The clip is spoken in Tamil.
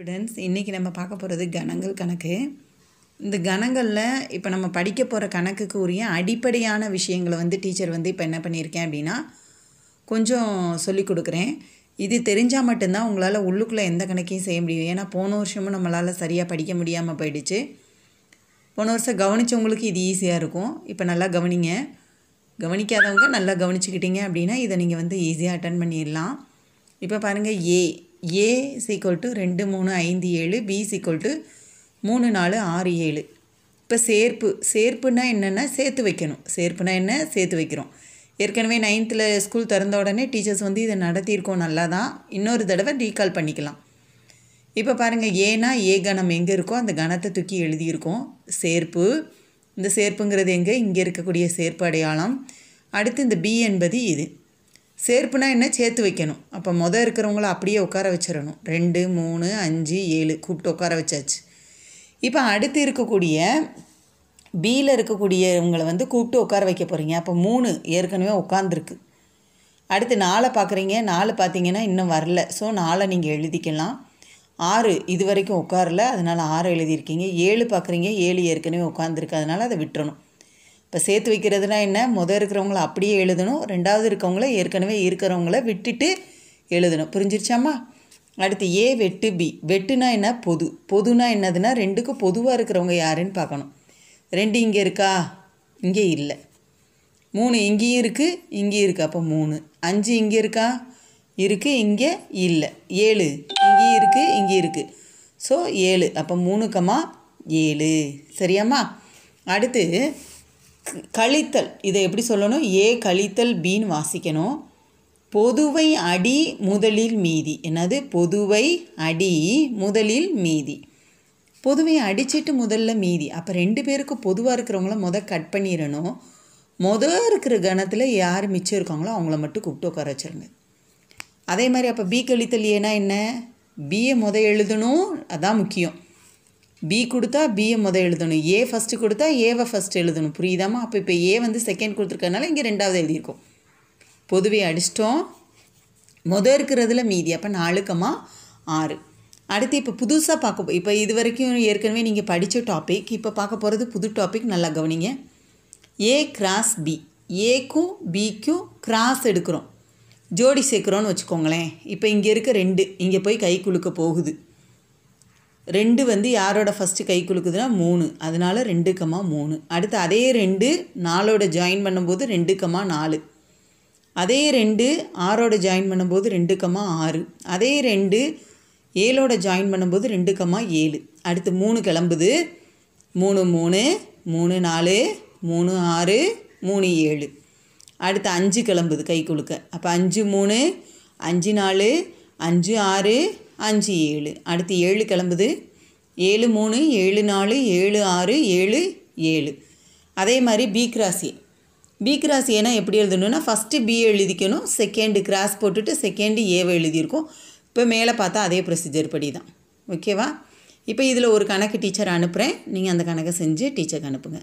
ஸ்டூடெண்ட்ஸ் இன்றைக்கி நம்ம பார்க்க போகிறது கணங்கள் கணக்கு இந்த கணங்களில் இப்போ நம்ம படிக்க போகிற கணக்குக்கு உரிய அடிப்படையான விஷயங்களை வந்து டீச்சர் வந்து இப்போ என்ன பண்ணியிருக்கேன் அப்படின்னா கொஞ்சம் சொல்லிக் கொடுக்குறேன் இது தெரிஞ்சால் மட்டும்தான் உங்களால் உள்ளுக்குள்ளே எந்த கணக்கையும் செய்ய முடியும் ஏன்னா போன வருஷமும் நம்மளால் சரியாக படிக்க முடியாமல் போயிடுச்சு போன வருஷம் கவனித்தவங்களுக்கு இது ஈஸியாக இருக்கும் இப்போ நல்லா கவனிங்க கவனிக்காதவங்க நல்லா கவனிச்சுக்கிட்டீங்க அப்படின்னா இதை நீங்கள் வந்து ஈஸியாக அட்டன் பண்ணிடலாம் இப்போ பாருங்கள் ஏ ஏ சீக்குவல் டு ரெண்டு மூணு ஐந்து ஏழு பி சீக்குவல் டு மூணு நாலு ஆறு ஏழு இப்போ சேர்ப்பு சேர்ப்புனா என்னென்னா சேர்த்து வைக்கணும் சேர்ப்புனா என்ன சேர்த்து வைக்கிறோம் ஏற்கனவே நைன்த்தில் ஸ்கூல் திறந்த உடனே டீச்சர்ஸ் வந்து இதை நடத்தியிருக்கோம் நல்லா தான் இன்னொரு தடவை ரீகால் பண்ணிக்கலாம் இப்போ பாருங்கள் ஏன்னா ஏ கணம் எங்கே இருக்கோ அந்த கணத்தை தூக்கி எழுதியிருக்கோம் சேர்ப்பு இந்த சேர்ப்புங்கிறது எங்கே இங்கே இருக்கக்கூடிய சேர்ப்பு அடையாளம் அடுத்து இந்த பி என்பது இது சேர்ப்புனா என்ன சேர்த்து வைக்கணும் அப்போ மொதல் இருக்கிறவங்கள அப்படியே உட்கார வச்சிடணும் ரெண்டு மூணு அஞ்சு ஏழு கூப்பிட்டு உட்கார வச்சாச்சு இப்போ அடுத்து இருக்கக்கூடிய பியில் இருக்கக்கூடியவங்களை வந்து கூப்பிட்டு உட்கார வைக்க போகிறீங்க அப்போ மூணு ஏற்கனவே உட்காந்துருக்கு அடுத்து நாளை பார்க்குறீங்க நாலு பார்த்தீங்கன்னா இன்னும் வரல ஸோ நாளை நீங்கள் எழுதிக்கலாம் ஆறு இது வரைக்கும் உட்காரல அதனால் ஆறு எழுதியிருக்கீங்க ஏழு பார்க்குறீங்க ஏழு ஏற்கனவே உட்காந்துருக்கு அதனால் அதை விட்டுறணும் இப்போ சேர்த்து வைக்கிறதுனா என்ன முதல் இருக்கிறவங்கள அப்படியே எழுதணும் ரெண்டாவது இருக்கவங்கள ஏற்கனவே இருக்கிறவங்கள விட்டுட்டு எழுதணும் புரிஞ்சிருச்சாம்மா அடுத்து ஏ வெட்டு பி வெட்டுனா என்ன பொது பொதுனா என்னதுன்னா ரெண்டுக்கும் பொதுவாக இருக்கிறவங்க யாருன்னு பார்க்கணும் ரெண்டு இங்கே இருக்கா இங்கே இல்லை மூணு இங்கேயும் இருக்குது இங்கேயும் இருக்குது அப்போ மூணு அஞ்சு இங்கே இருக்கா இருக்குது இங்கே இல்லை ஏழு இங்கேயும் இருக்குது இங்கே இருக்குது ஸோ ஏழு அப்போ மூணுக்கமா ஏழு சரியாம்மா அடுத்து கழித்தல் இதை எப்படி சொல்லணும் ஏ கழித்தல் பின்னு வாசிக்கணும் பொதுவை அடி முதலில் மீதி என்னது பொதுவை அடி முதலில் மீதி பொதுவை அடிச்சிட்டு முதல்ல மீதி அப்போ ரெண்டு பேருக்கு பொதுவாக இருக்கிறவங்கள முத கட் பண்ணிடணும் மொதல் இருக்கிற கணத்தில் யார் மிச்சம் இருக்காங்களோ அவங்கள மட்டும் கூப்பிட்டு உட்கார வச்சுருங்க அதே மாதிரி அப்போ பி கழித்தல் ஏன்னா என்ன பிஏ முத எழுதணும் அதான் முக்கியம் பி கொடுத்தா பிஏ முதல் எழுதணும் ஏ ஃபஸ்ட்டு கொடுத்தா ஏவை ஃபஸ்ட்டு எழுதணும் புரியுதாமா அப்போ இப்போ ஏ வந்து செகண்ட் கொடுத்துருக்கறனால இங்கே ரெண்டாவது எழுதியிருக்கோம் பொதுவே அடிச்சிட்டோம் முதல் இருக்கிறதுல மீதி அப்போ நாலுக்கமாக ஆறு அடுத்து இப்போ புதுசாக பார்க்க இப்போ இது வரைக்கும் ஏற்கனவே நீங்கள் படித்த டாபிக் இப்போ பார்க்க போகிறது புது டாபிக் நல்லா கவனிங்க ஏ கிராஸ் பி ஏக்கும் பிக்கும் கிராஸ் எடுக்கிறோம் ஜோடி சேர்க்குறோன்னு வச்சுக்கோங்களேன் இப்போ இங்கே இருக்க ரெண்டு இங்கே போய் கை குலுக்க போகுது ரெண்டு வந்து யாரோட ஃபஸ்ட்டு கை குலுக்குதுன்னா மூணு அதனால் ரெண்டு கம்மா மூணு அடுத்து அதே ரெண்டு நாலோட ஜாயின் பண்ணும்போது ரெண்டு கம்மா நாலு அதே ரெண்டு ஆறோட ஜாயின் பண்ணும்போது ரெண்டு கம்மா ஆறு அதே ரெண்டு ஏழோட ஜாயின் பண்ணும்போது ரெண்டு கம்மா ஏழு அடுத்து மூணு கிளம்புது மூணு மூணு மூணு நாலு மூணு ஆறு மூணு ஏழு அடுத்து அஞ்சு கிளம்புது கை குலுக்க அப்போ அஞ்சு மூணு அஞ்சு நாலு அஞ்சு ஆறு அஞ்சு ஏழு அடுத்து ஏழு கிளம்புது ஏழு மூணு ஏழு நாலு ஏழு ஆறு ஏழு ஏழு அதே மாதிரி பி கிராஸ் பி கிராஸ் எப்படி எழுதணுன்னா ஃபஸ்ட்டு பி எழுதிக்கணும் செகண்டு கிராஸ் போட்டுட்டு செகண்டு ஏவை எழுதியிருக்கோம் இப்போ மேலே பார்த்தா அதே ப்ரொசீஜர் படி தான் ஓகேவா இப்போ இதில் ஒரு கணக்கு டீச்சர் அனுப்புகிறேன் நீங்கள் அந்த கணக்கை செஞ்சு டீச்சருக்கு அனுப்புங்க